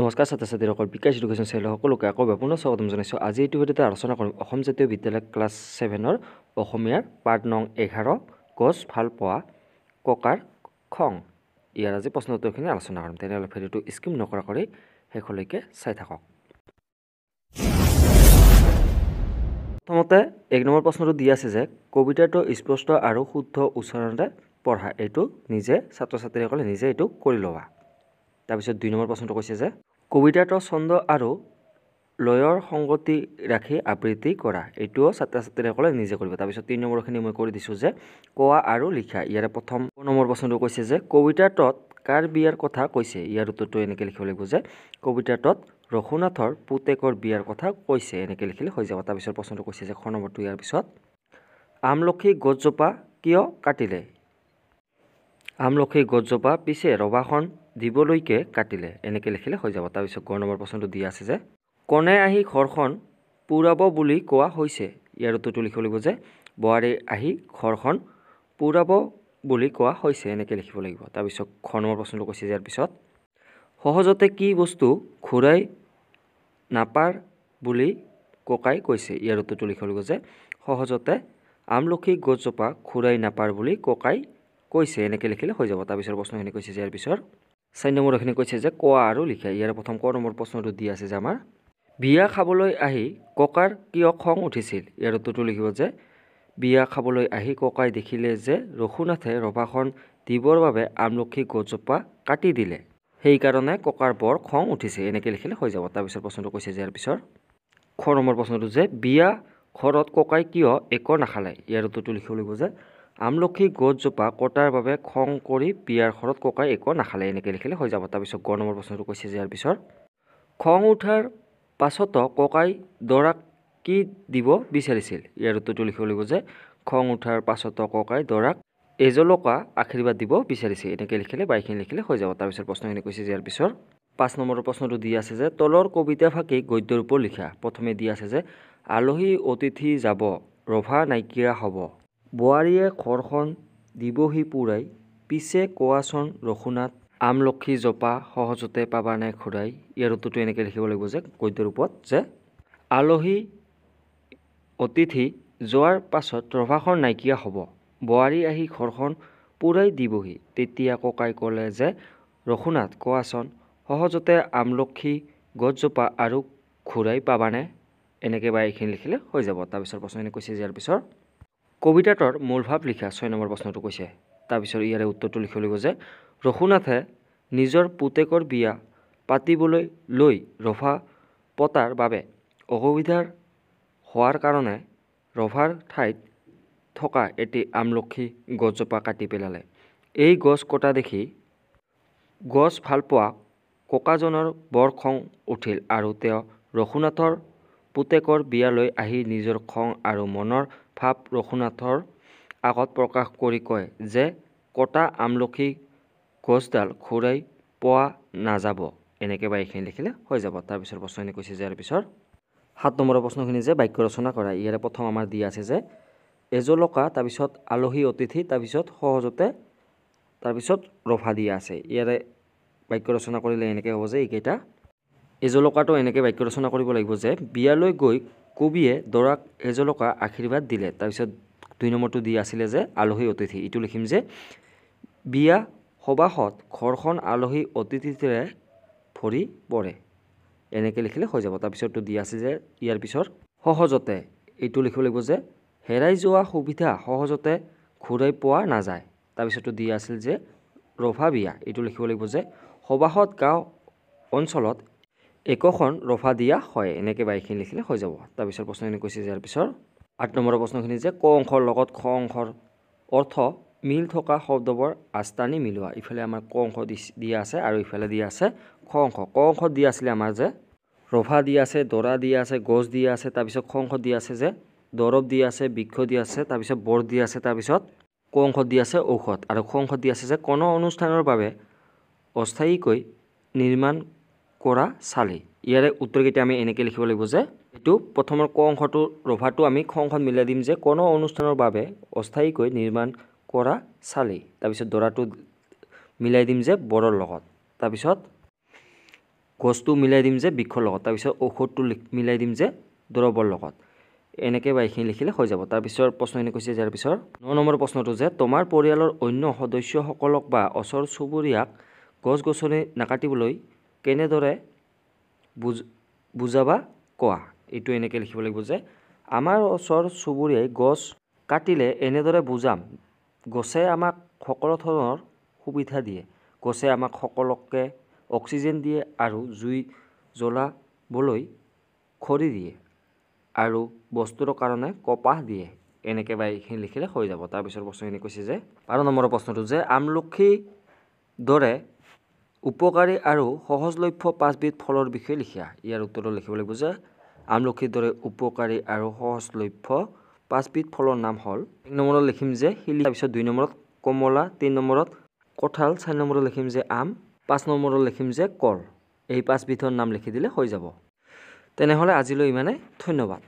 নমস্কাৰ ছাত্ৰ ছাত্ৰীসকল বিকাশ এডুকেশ্যন চেনেল সকলোকে আকৌ এবাৰ স্বাগতম জনাইছোঁ আজি এইটো ভিডিঅ'তে আলোচনা কৰিম অসম জাতীয় বিদ্যালয় ক্লাছ ছেভেনৰ অসমীয়াৰ পাৰ্ট নং এঘাৰ গছ ভাল পোৱা ককাৰ খং ইয়াৰ আজি প্ৰশ্ন উত্তৰখিনি আলোচনা কৰিম তেনেহ'লে ভিডিঅ'টো স্কিপ নকৰা কৰি শেষলৈকে চাই থাকক প্ৰথমতে এক নম্বৰ প্ৰশ্নটো দি আছে যে কবিতাটো স্পষ্ট আৰু শুদ্ধ উচ্চাৰণতে পঢ়া এইটো নিজে ছাত্ৰ ছাত্ৰীসকলে নিজে এইটো কৰি ল'বা তাৰপিছত দুই নম্বৰ প্ৰশ্নটো কৈছে যে কবিতাটো ছন্দ আৰু লয়ৰ সংগতি ৰাখি আবৃত্তি কৰা এইটোও ছাত্ৰ ছাত্ৰীসকলে নিজে কৰিব তাৰপিছত তিনি নম্বৰখিনি মই কৰি দিছোঁ যে কোৱা আৰু লিখা ইয়াৰে প্ৰথম নম্বৰ প্ৰশ্নটো কৈছে যে কবিতাটোত কাৰ বিয়াৰ কথা কৈছে ইয়াৰ উত্তৰটো এনেকৈ লিখিব লাগিব যে কবিতা কবিতাটোত ৰঘুনাথৰ পুতেকৰ বিয়াৰ কথা কৈছে এনেকৈ লিখিলে হৈ যাব তাৰপিছত প্ৰশ্নটো কৈছে যে খ নম্বৰটো ইয়াৰ পিছত আমলখি গছজোপা কিয় কাটিলে আমলখি গছজোপা পিছে ৰভাখন দিবলৈকে কাটিলে এনেকৈ লিখিলে হৈ যাব তাৰপিছত গ নম্বৰ প্ৰশ্নটো দিয়া আছে যে কণে আহি ঘৰখন পূৰাব বুলি কোৱা হৈছে ইয়াৰ উত্তৰটো লিখিব লাগিব যে বোৱাৰী আহি ঘৰখন পূৰাব বুলি কোৱা হৈছে এনেকৈ লিখিব লাগিব তাৰপিছত ঘ নম্বৰ প্ৰশ্নটো কৈছে ইয়াৰ পিছত সহজতে কি বস্তু ঘূৰাই নাপাৰ বুলি ককাই কৈছে ইয়াৰ উত্তৰটো লিখিব লাগিব যে সহজতে আমলখি গছজোপা ঘূৰাই নাপাৰ বুলি ককাই কৈছে এনেকৈ লিখিলে হৈ যাব তাৰপিছৰ প্ৰশ্নখিনি কৈছে যে ইয়াৰ পিছৰ চাৰি নম্বৰখিনি কৈছে যে কোৱা আৰু লিখে ইয়াৰ প্ৰথম ক নম্বৰ প্ৰশ্নটো দি আছে যে আমাৰ বিয়া খাবলৈ আহি ককাৰ কিয় খং উঠিছিল ইয়াৰ উত্তৰটো লিখিব যে বিয়া খাবলৈ আহি ককাই দেখিলে যে ৰঘুনাথে ৰভাখন দিবৰ বাবে আমলখী গছজোপা কাটি দিলে সেইকাৰণে ককাৰ বৰ খং উঠিছে এনেকৈ লিখিলে হৈ যাব তাৰপিছৰ প্ৰশ্নটো কৈছে যে ইয়াৰ পিছৰ খ নম্বৰ প্ৰশ্নটো যে বিয়া ঘৰত ককাই কিয় একৰ নাখালে ইয়াৰ উত্তৰটো লিখিব লাগিব যে আমলখি গছজোপা কটাৰ বাবে খং কৰি বিয়াৰ ঘৰত ককাই একো নাখালে এনেকৈ লিখিলে হৈ যাব তাৰপিছত গ নম্বৰ প্ৰশ্নটো কৈছে যে ইয়াৰ পিছৰ খং উঠাৰ পাছতো ককাই দৰাক কি দিব বিচাৰিছিল ইয়াৰ উত্তৰটো লিখিব লাগিব যে খং উঠাৰ পাছতো ককাই দৰাক এজলকা আশীৰ্বাদ দিব বিচাৰিছে এনেকৈ লিখিলে বা এইখিনি লিখিলে হৈ যাব তাৰপিছত প্ৰশ্নখিনি কৈছে যে ইয়াৰ পিছত পাঁচ নম্বৰৰ প্ৰশ্নটো দি আছে যে তলৰ কবিতা ফাঁকি গদ্যৰ ওপৰত লিখা প্ৰথমে দি আছে যে আলহী অতিথি যাব ৰভা নাইকিয়া হ'ব বোৱাৰীয়ে ঘৰখন দিবহি পুৰাই পিছে কোৱাচোন ৰসুনাথ আমলক্ষী জপা সহজতে পাবা নাই খুৰাই ইয়াৰ উত্তৰটো এনেকৈ লিখিব লাগিব যে গদ্য ৰূপত যে আলহী অতিথি যোৱাৰ পাছত ৰভাখন নাইকিয়া হ'ব বোৱাৰী আহি ঘৰখন পুৰাই দিবহি তেতিয়া ককাই ক'লে যে ৰসুনাথ কোৱাচোন সহজতে আমলক্ষী গছজোপা আৰু ঘূৰাই পাবানে এনেকৈ বা এইখিনি লিখিলে হৈ যাব তাৰপিছত প্ৰশ্ন এনেকৈ কৈছে যে ইয়াৰ পিছৰ কবিতাটোৰ মূলভাৱ লিখা ছয় নম্বৰ প্ৰশ্নটো কৈছে তাৰপিছত ইয়াৰে উত্তৰটো লিখিব লাগিব যে ৰঘুনাথে নিজৰ পুতেকৰ বিয়া পাতিবলৈ লৈ ৰভা পতাৰ বাবে অসুবিধাৰ হোৱাৰ কাৰণে ৰভাৰ ঠাইত থকা এটি আমলখী গছজোপা কাটি পেলালে এই গছ কটা দেখি গছ ভালপোৱা ককাজনৰ বৰ খং উঠিল আৰু তেওঁ ৰঘুনাথৰ পুতেকৰ বিয়ালৈ আহি নিজৰ খং আৰু মনৰ ভাৱ ৰঘুনাথৰ আগত প্ৰকাশ কৰি কয় যে কটা আমলখি গছডাল ঘূৰাই পোৱা নাযাব এনেকৈ বা এইখিনি লিখিলে হৈ যাব তাৰপিছৰ প্ৰশ্নখিনি কৈছে যে ইয়াৰ পিছৰ সাত নম্বৰৰ প্ৰশ্নখিনি যে বাক্য ৰচনা কৰা ইয়াৰে প্ৰথম আমাৰ দিয়া আছে যে এজলকা তাৰপিছত আলহী অতিথি তাৰপিছত সহজতে তাৰপিছত ৰভা দিয়া আছে ইয়াৰে বাক্য ৰচনা কৰিলে এনেকৈ হ'ব যে এইকেইটা এজলকাটো এনেকৈ বাক্য ৰচনা কৰিব লাগিব যে বিয়ালৈ গৈ কবিয়ে দৰাক এজলকা আশীৰ্বাদ দিলে তাৰপিছত দুই নম্বৰটো দি আছিলে যে আলহী অতিথি এইটো লিখিম যে বিয়া সবাহত ঘৰখন আলহী অতিথিৰে ভৰি পৰে এনেকৈ লিখিলে হৈ যাব তাৰপিছতটো দি আছে যে ইয়াৰ পিছত সহজতে এইটো লিখিব লাগিব যে হেৰাই যোৱা সুবিধা সহজতে ঘূৰাই পোৱা নাযায় তাৰপিছতো দি আছিল যে ৰভা বিয়া এইটো লিখিব লাগিব যে সবাহত গাঁও অঞ্চলত একোখন ৰফা দিয়া হয় এনেকৈ বাইকখিনি লিখিলে হৈ যাব তাৰপিছত প্ৰশ্নখিনি কৈছে ইয়াৰ পিছত আঠ নম্বৰৰ প্ৰশ্নখিনি যে ক অংশৰ লগত খ অংশৰ অৰ্থ মিল থকা শব্দবোৰ আস্থানি মিলোৱা ইফালে আমাৰ ক অংশ দি দিয়া আছে আৰু ইফালে দিয়া আছে খ অংশ ক অংশত দিয়া আছিলে আমাৰ যে ৰভা দিয়া আছে দৰা দিয়া আছে গছ দিয়া আছে তাৰপিছত খ অংশ দিয়া আছে যে দৰৱ দিয়া আছে বৃক্ষ দিয়া আছে তাৰপিছত বৰ দিয়া আছে তাৰপিছত ক অংশত দিয়া আছে ঔষধ আৰু খ অংশ দিয়া আছে যে কণ অনুষ্ঠানৰ বাবে অস্থায়ীকৈ নিৰ্মাণ কৰা চালি ইয়াৰে উত্তৰকেইটা আমি এনেকৈ লিখিব লাগিব যে এইটো প্ৰথমৰ ক অংশটো ৰভাটো আমি খ অংশত মিলাই দিম যে কোনো অনুষ্ঠানৰ বাবে অস্থায়ীকৈ নিৰ্মাণ কৰা চালি তাৰপিছত দৰাটো মিলাই দিম যে বৰৰ লগত তাৰপিছত গছটো মিলাই দিম যে বৃক্ষৰ লগত তাৰপিছত ঔষধটো মিলাই দিম যে দৰৱৰ লগত এনেকৈ বা এইখিনি লিখিলে হৈ যাব তাৰপিছৰ প্ৰশ্নখিনি কৈছে যাৰ পিছত ন নম্বৰ প্ৰশ্নটো যে তোমাৰ পৰিয়ালৰ অন্য সদস্যসকলক বা ওচৰ চুবুৰীয়াক গছ গছনি নাকাটিবলৈ কেনেদৰে বুজ বুজাবা কোৱা এইটো এনেকৈ লিখিব লাগিব যে আমাৰ ওচৰ চুবুৰীয়াই গছ কাটিলে এনেদৰে বুজাম গছে আমাক সকলো ধৰণৰ সুবিধা দিয়ে গছে আমাক সকলোকে অক্সিজেন দিয়ে আৰু জুই জ্বলাবলৈ খৰি দিয়ে আৰু বস্তুৰ কাৰণে কপাহ দিয়ে এনেকৈ বা এইখিনি লিখিলে হৈ যাব তাৰপিছত প্ৰশ্নখিনি কৈছে যে বাৰ নম্বৰৰ প্ৰশ্নটো যে আমলখিৰ দৰে উপকাৰী আৰু সহজলভ্য পাঁচবিধ ফলৰ বিষয়ে লিখা ইয়াৰ উত্তৰটো লিখিব লাগিব যে আমলখিৰ দৰে উপকাৰী আৰু সহজলভ্য পাঁচবিধ ফলৰ নাম হ'ল এক নম্বৰত লিখিম যে শিল তাৰপিছত দুই নম্বৰত কমলা তিনি নম্বৰত কঁঠাল চাৰি নম্বৰত লিখিম যে আম পাঁচ নম্বৰত লিখিম যে কল এই পাঁচবিধৰ নাম লিখি দিলে হৈ যাব তেনেহ'লে আজিলৈ ইমানেই ধন্যবাদ